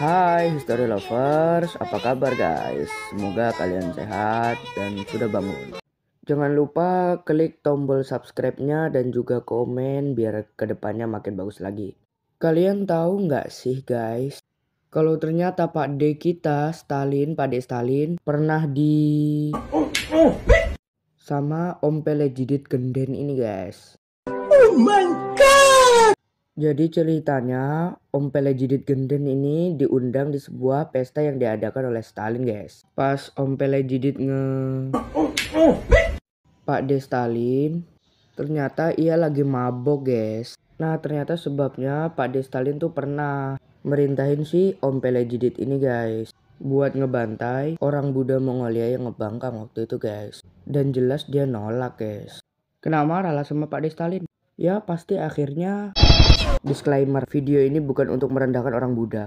Hai history lovers, apa kabar guys? Semoga kalian sehat dan sudah bangun. Jangan lupa klik tombol subscribe-nya dan juga komen biar kedepannya makin bagus lagi. Kalian tahu nggak sih guys, kalau ternyata Pak D kita, Stalin, Pak D Stalin, pernah di... Sama Om Pele Jidit Genden ini guys. Oh my god! Jadi ceritanya Om Pele Jidit Genden ini diundang di sebuah pesta yang diadakan oleh Stalin guys. Pas Om Pele Jidit nge... Pak De Stalin, ternyata ia lagi mabok guys. Nah ternyata sebabnya Pak De Stalin tuh pernah merintahin si Om Pele Jidit ini guys. Buat ngebantai orang Buddha Mongolia yang ngebangkang waktu itu guys. Dan jelas dia nolak guys. Kenapa marah lah sama Pak De Stalin ya pasti akhirnya disclaimer video ini bukan untuk merendahkan orang Buddha